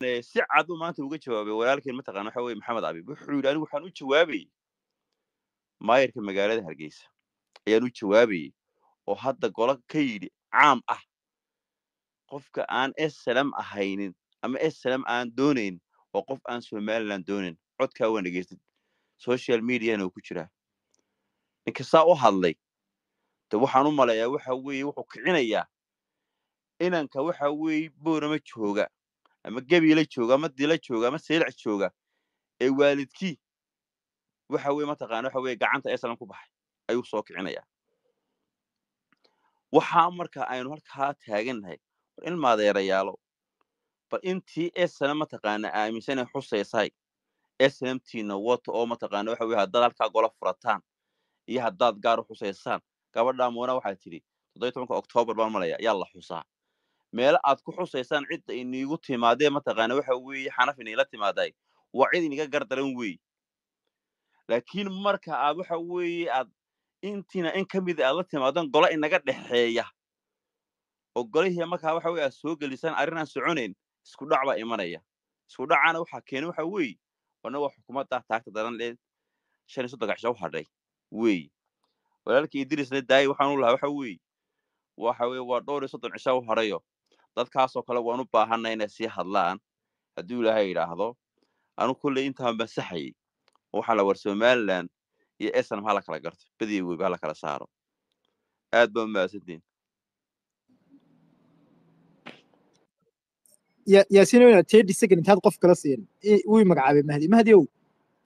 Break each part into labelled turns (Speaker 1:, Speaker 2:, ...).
Speaker 1: si cad maanta uga jawaabay walaalkeen mataqaan waxa weye maxamed abib wuxuu yidhi anigu waxaan u jawaabayey maayarka magaalada hargeysa ayaan u jawaabayey oo hadda golo ka yidhi caam ah qofka aan slm ahaynin ama slm aan doonayn oo qof aan somalilan doonayn codkaa waan dhegeystid social mediana uu ku jiraa ninka saa u hadlay de waxaan u maleeyaa waxa weeye wuxuu kicinayaa inanka waxa weeye boorama jooga ama gebiila jooga ama dila jooga ama seelc jooga ee waalidkii waxa weye mataqana waxa weye gacanta eslam ku baxay ayuu soo kicinaya waxaa marka aynu halkaa taagannahay war ilma adeerayaalo bal intii eslam mataqaana aaminsanay xusaysay eslamtiina wata oo mataqana waxa weye haddaad halkaa gola furataan iyo haddaad gaar u xusaysaan gabadha moona waxaa tidhi toddobiy tobanka octoobar baan malaya yaa la xusaa meelo aad ku xusaysaan cidda iniigu timaadee mataqaana waxa weeye xanaf inayla timaaday waa cid iniga gardaran weeye laakiin marka aad waxa weeye aad intiina in ka mida ah aad la timaadaan gola inaga dhexeeya oo golihii markaa waxa weye aad soo gelisaan arrin aan soconayn isku dhac baa imanaya isku dhacaana waxaa keena waxa weeye wana waa xukuumadda ah taagta daran ee shan iyo soddon u hadhay weeye walaalkii idrisna daayi waxaan u lahaa waxa weeye waxa weye waa dhowr iyo soddon cisha u hadhayo dadkaasoo kale waan u baahanna inay sii hadlaan hadduu ilaahay yidhaahdo anu kulley intaan masaxayey waxaa la war somalilan iyo esnam hala kala garto badiya weyba hala kala saaro aad baa umahadsantiin
Speaker 2: yaasiinowna tedi
Speaker 3: second intaad qof kala siin wuu magacaabay mahdi mahdiow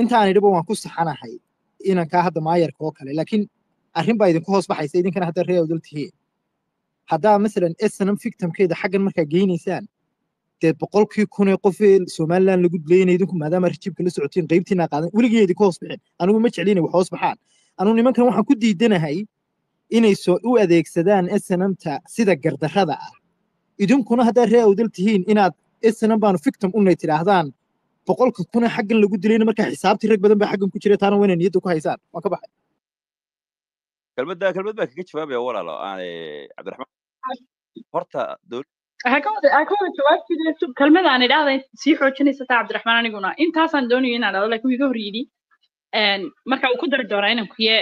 Speaker 3: intaan idhiba waan ku saxanahay inankaa hadda maayarka oo kale laakiin arrin baa idinku hoos baxaysa idinkana hadda reeawdal tihiin haddaa maalan snm fictimkeeda xaggan markaa geynaysaan dee boqolkii kunee qofee somalilan lagu dilaynay idinku maadaama rajiibka la socotiin qaybtiina qaadan weligeedi ka hoos bixin anigu ma jeclinay wax hoos baxaan anugu nimankan waxaan ku diidanahay inay u adeegsadaan snmta sida gardarada ah idinkuna haddaad ree awdal tihiin inaad snm baanu fictim unay tidhaahdaan boqolka kunee xaggan lagu dilayna markaa xisaabtii rag badan baa xaggan ku jira taana waa niyadda ku
Speaker 2: haysaan waan ka baxay
Speaker 1: kelmadda kelmad baa kaga jawaabaya walaalo cabdiraxmaan horta
Speaker 2: kalmada aan idhaahda sii xoojinaysa taa cabdiraxmaan aniguna intaasaan doonayo inaan dhahdo lakin iga hor yidhi marka uu ku dari doonaa inan kuye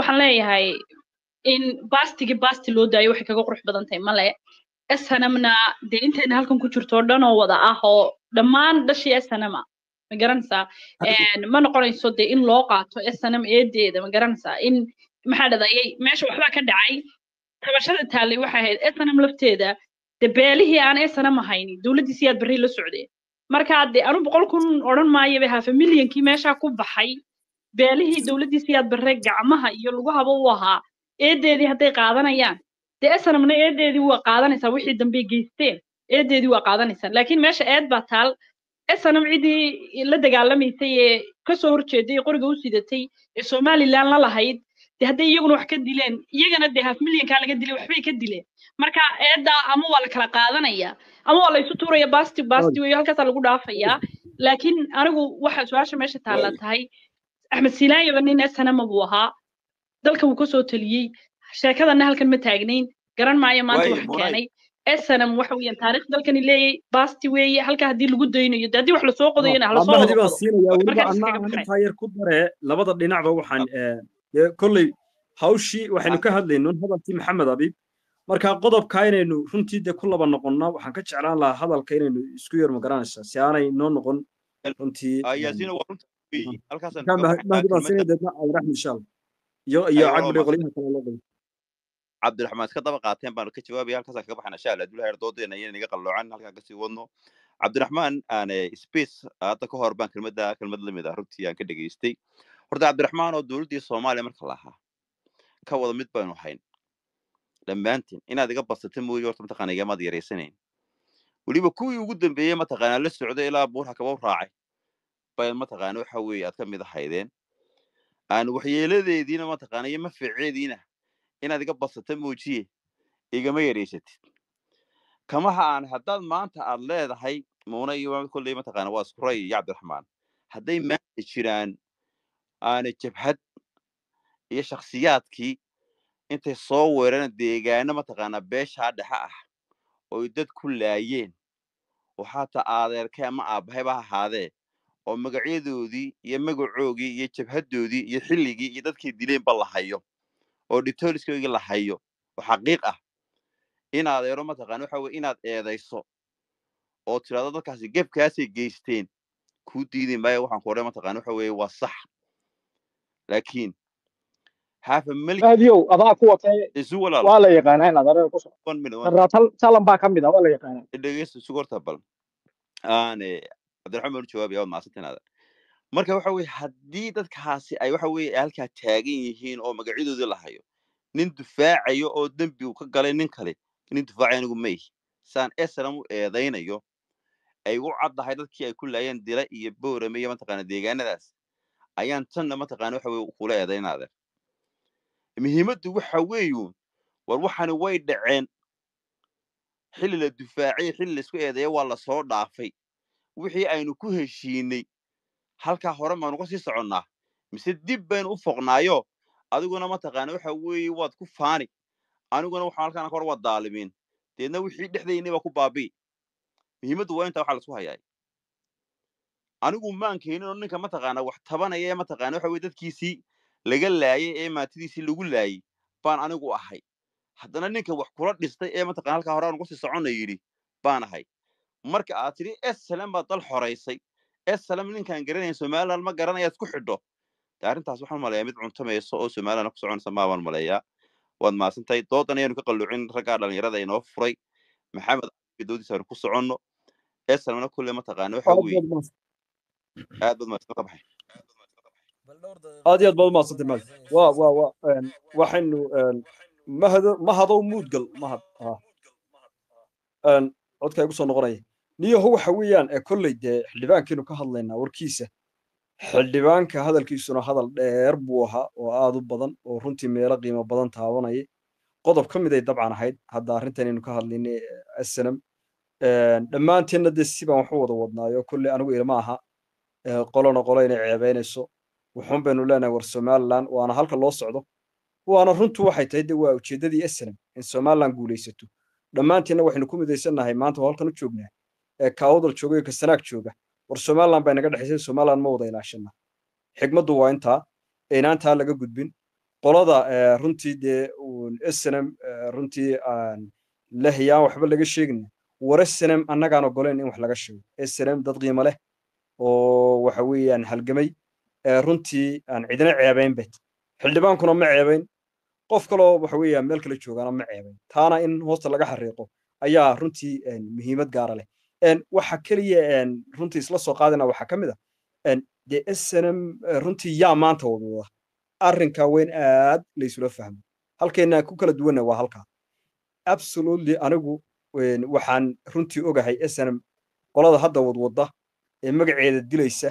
Speaker 2: waxaan leeyahay in baastigi baasti loo daayo waxay kaga qurux badan tahay male snmna dee intayna halkan ku jirto o dhan oo wada ah oo dhammaan dhashii snma ma garanaysaa ma noqonayso dee in loo qaato snm eedeeda ma garanaysaa in maxaa dhadayay meesha waxbaa ka dhacay tabashada taallay waxay ahayd esanam lafteeda de beelihii aan esanam ahaynin dowladdiis yaad berri la socdeen marka de anu boqol kun odhan maayabe haafa milyankii meeshaa ku baxay beelihii dowladdiis yaad berre gacmaha iyo lugahaba u ahaa eedeedii hadday qaadanayaan de esanamna eedeedii waa qaadanaysaa wixii dambe geysteen eedeedii waa qaadanaysaa laakiin meesha eed baa taal esanam ciddii la dagaalamaysay ee kasoo horjeeday qoriga u sidatay ee somalilan la lahayd de hadday iyaguna wax ka dileen iyagana de haf milyankaa laga dilay waxbay ka dileen marka eedaa ama waa la kala qaadanaya ama waa la isu tuuraya basti basti oh. weyo halkaasaa lagu dhaafayaa laakiin anigu waxa su-aasha meesha taalla tahay axmed silaayaba nin esanama buu ahaa dalka wuu kasoo taliyey sheekadanna halkan ma taagnayn garan maayo maanta wax keenay esanam waxa weeyaan taarikh dalkani leeyay basti weeye halkaa haddii lagu daynayo de haddii wax lasoo qodayona halasoo
Speaker 3: qodo markaa iskaga baxay labada dhinacba waxaan dee kolley hawshii waxaynu ka hadlayno hadalkii maxamed abiib marka qodobka inaynu runtii de ku laba noqonna waxaan ka jeclaan lahaa hadalka inaynu isku yar magaranaysaa si aanay noo noqon runtii
Speaker 1: cabdiraxmaan iska daba qaateen baanu ka jawaabaya halkaasaan kaga baxana sha adulaha er doodeena iyan inaga halkaan kasii wadno cabdiraxmaan aane space hadda ka hor baan kelmadda kelmad lamid ah runtii aan ka dhegaystay horta cabdiraxmaan oo dowladdii soomaaliya marka lahaa ka wada mid baynu ahayn dhammaantiin inaad iga basata mooye horta mataqaana igamaad yaraysanayn weliba kuwii ugu dambeeyey mataqaanaa la socday ilaa buurha kaba raacay bay mataqaana waxa weeye aad ka mid ahaydeen aan waxyeeladeediina mataqaana iyo maficeediina inaad iga basata muujiye igama yaraysatid kamaha aan haddaad maanta aad leedahay muuna iyo kolley mataqaana waa isku ray cabdiraxmaan hadday maanta jiraan aanay jabhad iyo shakhsiyaadkii intay soo weerana deegaano mataqaanaa beeshaa dhexe ah oy dad ku laayeen waxaa ta aadeerkay ama aabbahayba ahaadee oo magacyadoodii iyo magacoogii iyo jabhadoodii iyo xilligii iyo dadkii dileenba lahayo oo dhitooliskoygii lahayo oo xaqiiq ah in adeero mataqana waxa weye inaad eedayso oo tiraado dadkaasi gebkaasay geysteen kuu diidi maayo waxaan ku odhan mataqana waxa weye waa sax laakiin aad yow adaa kuwa waa la
Speaker 3: yaqaanaa inaad arada
Speaker 1: ku socoto talan baa ka mid ah waa la yaqaanaa dhegeysta sugorta bal aan cabdiraxmaan baan u jawaabaya marka waxa weye haddii dadkaasi ay waxa weye halkaa taagan yihiin oo magacyadoodii la hayo nin dufaacayo oo dembi uu ka galay nin kale nin dufaacay anigu ma ihi saan esalam u eedaynayo ay u caddahay dadkii ay ku laayeen dila iyo bowrame iyo mataqaana deegaanadaas ayaan tanna mataqaana waxa weye kula eedaynaade muhiimaddu waxa weeyu war waxani way dhaceen xilli la dufaaciyo xilli laisku eedeeya waa lasoo dhaafay wixii aynu ku heshiinay halkaa hore maanu ka sii soconnaa mise dib baynu u foqnaayo adiguna mataqaana waxa weeye waad ku faani aniguna waxaan halkaana ka hor waad daalimiin deedna wixii dhexdaynay baa ku baabi'i muhiimaddu waa intaa waxa laisku hayaay anigu maan keeninoo ninka mataqaana wax tabanaya ee mataqana waxa weye dadkiisii laga laayay ee maantidiisii lagu laayey baan anigu ahay haddana ninka wax kula dhistay ee mataqana halkaa hore aanu kusii soconna yidhi baan ahay marka aad tidhi esalem baad dal xoraysay esalem ninkaan garanayn somalilan ma garanayaad isku xidho de arrintaas waxaan maleeyaa mid cuntamayso oo somalilan ku soconaysa maabaan maleeyaa waad maasantahay doodan ayaanu ka qalluucin raggaa dhalinyarada inoo furay maxamed doodiis aanu ku soconno esalemna kulle mataqaana waxa weye aad baad mahadsan tahay
Speaker 3: aad iyo aad baad u mahadsan tahay mahad waa waxaynu mahado mahadow muudgal mahad codka igu soo noqonaya niyaho waxa weeyaan kolley dee xildhibaankiinu ka hadlaynaa warkiisa xildhibaanka hadalkiisuna hadal dheer buu ahaa oo aad u badan oo runtii meelo qiimo badan taabanaya qodob ka miday dabcan ahayd hadda arrintan aynu ka hadlaynay asnam dhammaanteenna dee si waxu wada wadnaayo kolley anigu ilma aha qolona qolo inay ceebeynayso wuxuun baynu leenahay war somaliland waana halka loo socdo waana runtu waxay tahay de waa ujeeddadii snm in somalilan guulaysato dhammaantiinna waxaynu ku midaysannahay maanta halkan u joognaa ee kaawdal jooga iyo kasanaag jooga war somalilan bay naga dhexaysay somalilan ma wada ilaashanna xigmaddu waa intaa inaantaa laga gudbin qolada runtii dee snm runtii lehyaan waxba laga sheegina war snm annagaan ogoleyn in wax laga sheego snm dad qiimo leh oo waxa weeyaan halgamay runtii aan cidina ceebaynbe xildhibaankuna ma ceebayn qof kaloo waxa weeyaan meel kale joogaana ma ceebayn taana in hoosta laga xariiqo ayaa runtii muhiimad gaara leh waxa keliya runtii isla soo qaadana waxaa ka mid a ah, de snm runtii yaa maanta wadwada arrinka weyn aad laysula fahmo halkeenna ku kala duwanna waa halkaa absolutely anigu waxaan runtii ogahay snm qolada hadda wadwadda ee magaceeda dilaysa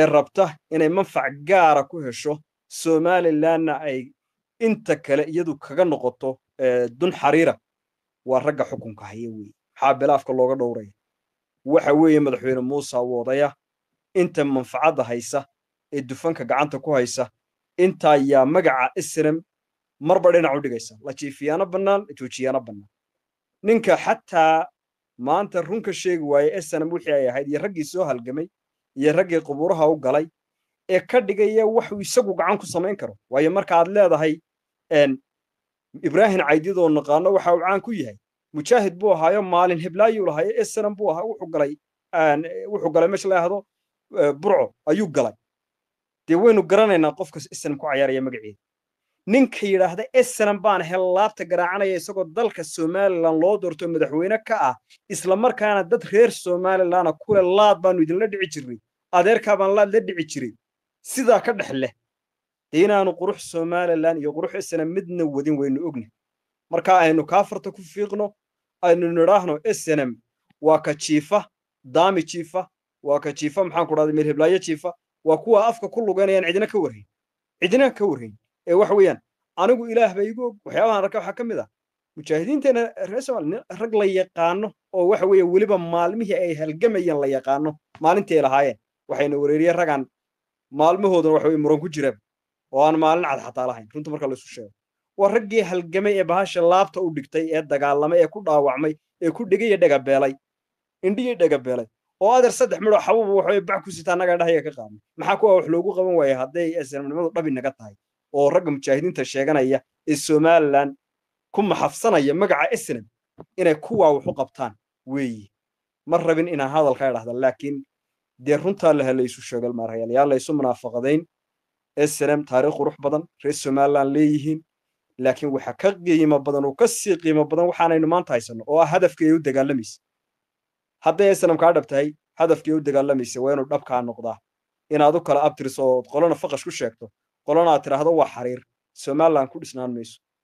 Speaker 3: ee rabta inay manfac gaara ku hesho somalilandna ay inta kale iyadu kaga noqoto dun xariira waa ragga xukunka haya weeye maxaa bilaafka looga dhowraya waxa weeye madaxweyne muusa woodaya inta manfacadda haysa ee dufanka gacanta ku haysa inta ayaa magaca islam marba dhinac u dhigaysa lajiifiyaano bannaan joojiyaano bannaan ninka xataa maanta runka sheegi waaye esanam wixii ay ahayd iyo raggii soo halgamay iyo raggii qubuuraha u galay ee ka dhigaya wax uu isagu gacan ku samayn karo waayo marka aad leedahay ibraahin caydidoo naqaano waxa uu caan ku yahay mujaahid buu ahaayo maalin heblaayuu lahaayo esanam buu ahaa wuxuu galay meesha la yahdo e, burco ayuu galay dee waynu garanaynaa qofkas esanam ku cayaaraya magaceeda ninka yidhaahda eslan baan laabta garaacanaya isagoo dalka somalilan loo doorto madaxweyne ka ah islamarkaana dad reer somalilana kule laad baanu idinla dhici jirnay adeerkaa baan laad la dhici jiray sidaa ka dhex leh dee inaanu qurux somalilan iyo qurux esna midna wadin waynu ogna markaa aynu kaafarta ku fiiqno aynu nidhaahno snm waa ka jiifa daami jiifa waa ka jiifa maxaanku dhahda meelheblaayo jiifa waa kuwa afka ku lugaynayaan cidina ka warhayn cidina ka warhayn ee wax weeyaan anigu ilaah baa igu og waxyaabahan arka waxaa ka mid ah mujaahidiinteena reer somaaliya rag la yaqaano oo waxa weeye weliba maalmihii ay halgamayeen la yaqaano maalintii lahaayeen waxayna wareeriyeen ragaan maalmahooduna waxa weye muran ku jiraan oo aan maalin cad xataa lahayn runta marka laysu sheego waa raggii halgamay ee bahasha laabta u dhigtay ee dagaalamay ee ku dhaawacmay ee ku dhegaya dhagabeelay indhiya dhagabeelay oo adeer saddex midoo xabuuba waxa bac ku sita annagaa dhahyaga ka qaadnay maxaa kuwa ah wax loogu qaban waaya hadday aslamnimadu dhabi naga tahay oo ragga mujaahidiinta sheeganaya ee somalilan ku maxafsanaya magaca islam inay kuwaa u qabtaan weeye ma rabin inaan hadalkaa idhahda laakiin dee runtaa laha laysu sheegalmaarayaalayaa laysu munaafaqadayn slm taariikh qurux badan reer somalilan leeyihiin laakiin waxa ka qiimo badan oo kasii qiimo badan waxaanaynu maanta haysanno oo ah hadafka ay u dagaalamaysa hadday slm kaa dhab tahay hadafka ay u dagaalamaysa waa inuu dhabkaa noqdaa inaad u kala abtiriso ood qolona faqash ku sheegto qolana aad tidhaahdo waa xariir somaliland ku dhisnaan mayso